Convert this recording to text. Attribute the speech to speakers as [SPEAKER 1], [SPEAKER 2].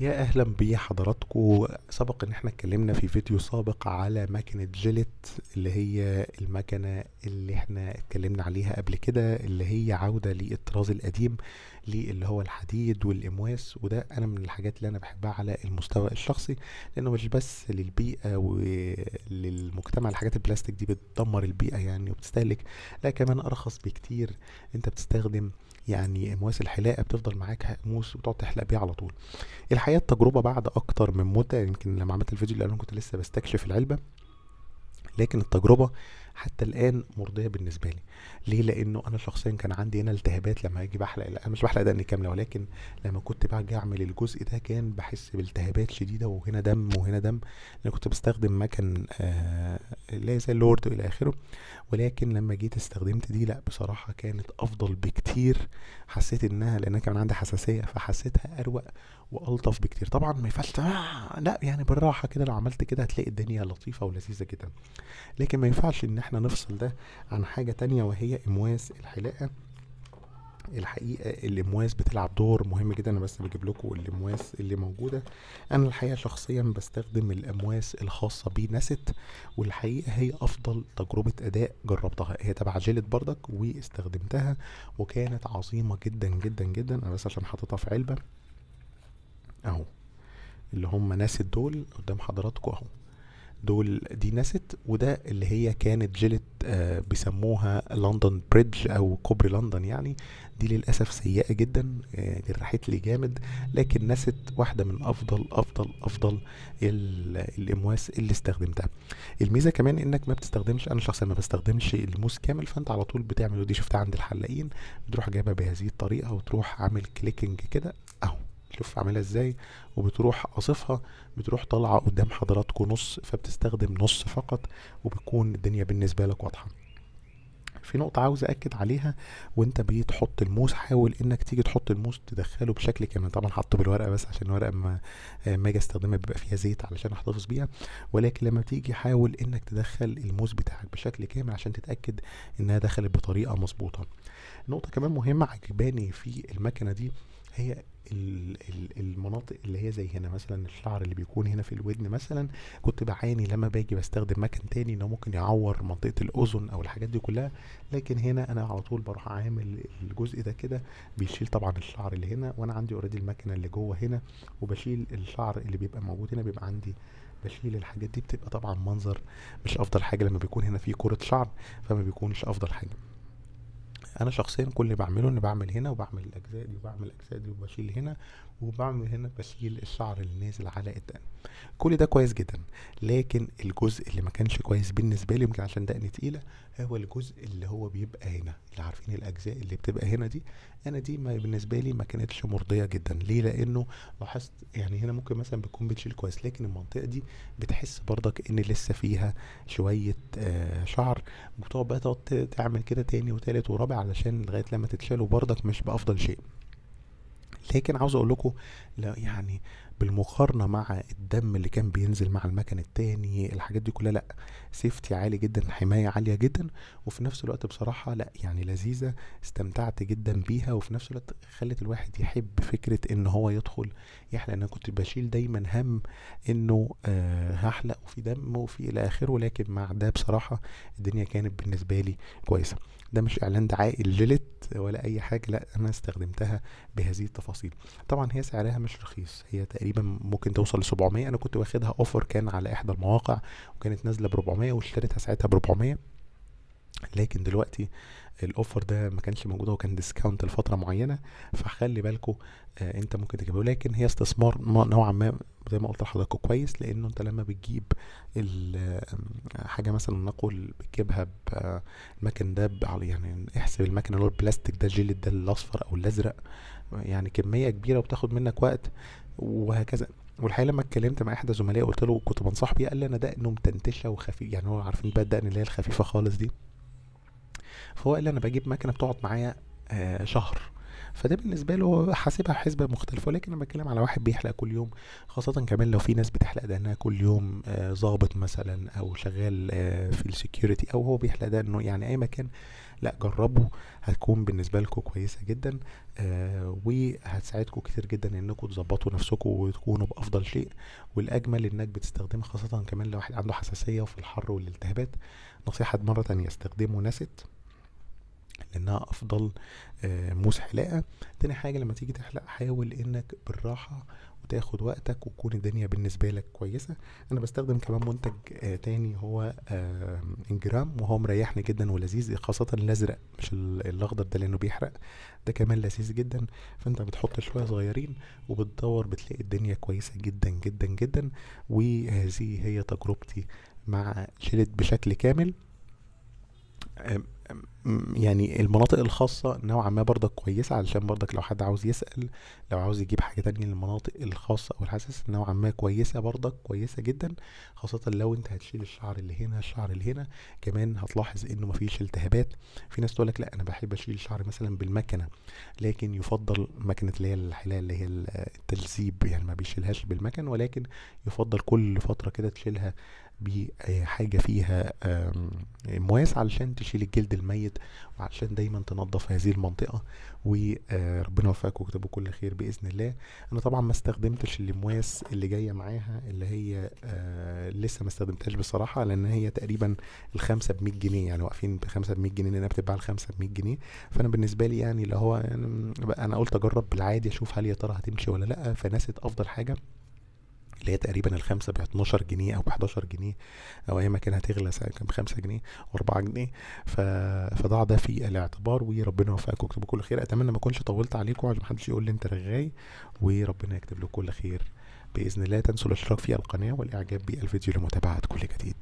[SPEAKER 1] يا اهلا بحضراتكم سبق ان احنا اتكلمنا في فيديو سابق على مكنة جيلت اللي هي المكنة اللي احنا اتكلمنا عليها قبل كده اللي هي عودة للطراز القديم للي هو الحديد والامواس وده انا من الحاجات اللي انا بحبها على المستوى الشخصي لانه مش بس للبيئة وللمجتمع الحاجات البلاستيك دي بتدمر البيئة يعني وبتستهلك لا كمان ارخص بكتير انت بتستخدم يعني امواس الحلاقة بتفضل معاك موس وتقعد تحلق بيها على طول الحقيقه التجربه بعد اكتر من متعه يمكن لما عملت الفيديو اللي انا كنت لسه بستكشف العلبه لكن التجربه حتى الان مرضيه بالنسبه لي ليه لانه انا شخصيا كان عندي هنا التهابات لما اجي بحلق انا مش بحلق دقني كامله ولكن لما كنت باجي اعمل الجزء ده كان بحس بالتهابات شديده وهنا دم وهنا دم انا كنت بستخدم مكن آه يزال لورد والى اخره ولكن لما جيت استخدمت دي لا بصراحه كانت افضل بكتير حسيت انها لان كان عندي حساسيه فحسيتها اروق والطف بكتير طبعا ما ينفعش آه لا يعني بالراحه كده لو عملت كده هتلاقي الدنيا لطيفه ولذيذه جدا لكن ما ينفعش ان احنا نفصل ده عن حاجة تانية وهي امواس الحلاقة الحقيقه الامواس بتلعب دور مهم جدا انا بس بجيب لكم الامواس اللي موجوده انا الحقيقه شخصيا بستخدم الامواس الخاصه بنست والحقيقه هي افضل تجربه اداء جربتها هي تبع جيلت بردك واستخدمتها وكانت عظيمه جدا جدا جدا انا بس عشان حاططها في علبه اهو اللي هم ناس دول قدام حضراتكم اهو دول دي نست وده اللي هي كانت جلت آه بيسموها لندن بريدج او كوبري لندن يعني دي للاسف سيئه جدا آه جرحت يعني لي جامد لكن نست واحده من افضل افضل افضل الامواس اللي استخدمتها الميزه كمان انك ما بتستخدمش انا شخصيا ما بستخدمش الموس كامل فانت على طول بتعمل ودي شفتها عند الحلاقين بتروح جايبها بهذه الطريقه وتروح عامل كليكنج كده شوف عاملها ازاي وبتروح قاصفها بتروح طالعه قدام حضراتكم نص فبتستخدم نص فقط وبتكون الدنيا بالنسبه لك واضحه في نقطة عاوز أكد عليها وأنت بتحط الموس حاول إنك تيجي تحط الموس تدخله بشكل كامل طبعا حطه بالورقة بس عشان الورقة ما ما أجي أستخدمها بيبقى فيها زيت علشان أحتفظ بيها ولكن لما تيجي حاول إنك تدخل الموس بتاعك بشكل كامل عشان تتأكد إنها دخلت بطريقة مظبوطة نقطة كمان مهمة عجباني في المكنة دي هي المناطق اللي هي زي هنا مثلا الشعر اللي بيكون هنا في الودن مثلا كنت بعاني لما باجي بستخدم مكان تاني انه ممكن يعور منطقه الاذن او الحاجات دي كلها لكن هنا انا على طول بروح عامل الجزء ده كده بيشيل طبعا الشعر اللي هنا وانا عندي اوريدي المكنه اللي جوه هنا وبشيل الشعر اللي بيبقى موجود هنا بيبقى عندي بشيل الحاجات دي بتبقى طبعا منظر مش افضل حاجه لما بيكون هنا في كره شعر فما بيكونش افضل حاجه انا شخصيا كل اللي بعمله اني بعمل هنا وبعمل الاجزاء دي وبعمل الاجزاء دي وبشيل هنا وبعمل هنا بشيل الشعر اللي نازل على الدقن كل ده كويس جدا لكن الجزء اللي ما كانش كويس بالنسبه لي يمكن عشان دقني تقيله هو الجزء اللي هو بيبقى هنا اللي عارفين الاجزاء اللي بتبقى هنا دي انا دي ما بالنسبه لي ما كانتش مرضيه جدا ليه لانه لاحظت يعني هنا ممكن مثلا بتكون بتشيل كويس لكن المنطقه دي بتحس برضك ان لسه فيها شويه آه شعر وتقعد بقى تعمل كده تاني وتالت ورابع علشان لغايه لما تتشال وبرضك مش بافضل شيء لكن عاوز اقول لكم لا يعني بالمقارنه مع الدم اللي كان بينزل مع المكن التاني الحاجات دي كلها لا سيفتي عالي جدا حمايه عاليه جدا وفي نفس الوقت بصراحه لا يعني لذيذه استمتعت جدا بيها وفي نفس الوقت خلت الواحد يحب فكره ان هو يدخل يحلق انا كنت بشيل دايما هم انه آه هحلق وفي دم وفي الى اخره ولكن مع ده بصراحه الدنيا كانت بالنسبه لي كويسه ده مش اعلان دعائي لجلت ولا اي حاجه لا انا استخدمتها بهذه التفاصيل طبعا هي سعرها مش رخيص هي تقريبا تقريبا ممكن توصل ل 700 انا كنت واخدها اوفر كان على احدى المواقع وكانت نازله ب 400 واشتريتها ساعتها ب 400 لكن دلوقتي الاوفر ده ما كانش موجود هو كان ديسكاونت لفتره معينه فخلي بالكم آه انت ممكن تجيبه لكن هي استثمار نوعا ما زي ما قلت لحضراتكم كويس لانه انت لما بتجيب حاجه مثلا نقول بتجيبها المكن ده يعني احسب المكن اللي هو البلاستيك ده الجلد ده الاصفر او الازرق يعني كميه كبيره وبتاخد منك وقت وهكذا والحقيقه لما اتكلمت مع احدى زملائي قلت له كنت بنصح بيه قال لي انا دقنه متنتشه وخفيف يعني هو عارفين بقى الدقن اللي هي الخفيفه خالص دي فهو قال انا بجيب مكنه بتقعد معايا آه، شهر فده بالنسبه له هو حاسبها حسبه مختلفه ولكن انا بتكلم على واحد بيحلق كل يوم خاصه كمان لو في ناس بتحلق دقنها كل يوم ظابط آه، مثلا او شغال آه، في السكيورتي او هو بيحلق دقنه يعني اي مكان لا جربوا هتكون بالنسبه لكم كويسه جدا آه وهتساعدكم كتير جدا انكم تظبطوا نفسكم وتكونوا بافضل شيء والاجمل انك بتستخدمها خاصه كمان لو واحد عنده حساسيه وفي الحر والالتهابات نصيحه مره تانية استخدموا نست لانها افضل آه، موس حلاقه تاني حاجه لما تيجي تحلق حاول انك بالراحه وتاخد وقتك وتكون الدنيا بالنسبه لك كويسه انا بستخدم كمان منتج آه، تاني هو آه، انجرام وهو مريحني جدا ولذيذ خاصه الازرق مش الاخضر ده لانه بيحرق ده كمان لذيذ جدا فانت بتحط شويه صغيرين وبتدور بتلاقي الدنيا كويسه جدا جدا جدا وهذه هي تجربتي مع شلت بشكل كامل يعني المناطق الخاصة نوعا ما برضك كويسة علشان برضك لو حد عاوز يسأل لو عاوز يجيب حاجة تانية للمناطق الخاصة أو الحساس نوعا ما كويسة برضك كويسة جدا خاصة لو انت هتشيل الشعر اللي هنا الشعر اللي هنا كمان هتلاحظ انه مفيش التهابات في ناس تقولك لا انا بحب اشيل الشعر مثلا بالمكنة لكن يفضل مكنة اللي هي الحلال اللي هي التلزيب يعني ما بيشيلهاش بالمكن ولكن يفضل كل فترة كده تشيلها بحاجة آه، فيها مواس علشان تشيل الجلد الميت وعلشان دايما تنظف هذه المنطقة وربنا آه، يوفقك ويكتبه كل خير بإذن الله أنا طبعا ما استخدمتش المواس اللي جاية معاها اللي هي آه، لسه ما استخدمتهاش بصراحة لأن هي تقريبا الخمسة 100 جنيه يعني واقفين بخمسة 100 جنيه لأنها بتتباع الخمسة 100 جنيه فأنا بالنسبة لي يعني اللي هو أنا قلت أجرب بالعادي أشوف هل يا ترى هتمشي ولا لأ فنست أفضل حاجة اللي هي تقريبا الخمسه ب 12 جنيه او ب 11 جنيه او ايا ما كان هتغلى كان ب 5 جنيه و4 جنيه ف... فضع ده في الاعتبار وربنا يوفقكم ويكتب كل خير اتمنى ما اكونش طولت عليكم عشان محدش يقول لي انت رغاي وربنا يكتب لكم كل خير باذن الله تنسوا الاشتراك في القناه والاعجاب بالفيديو لمتابعه كل جديد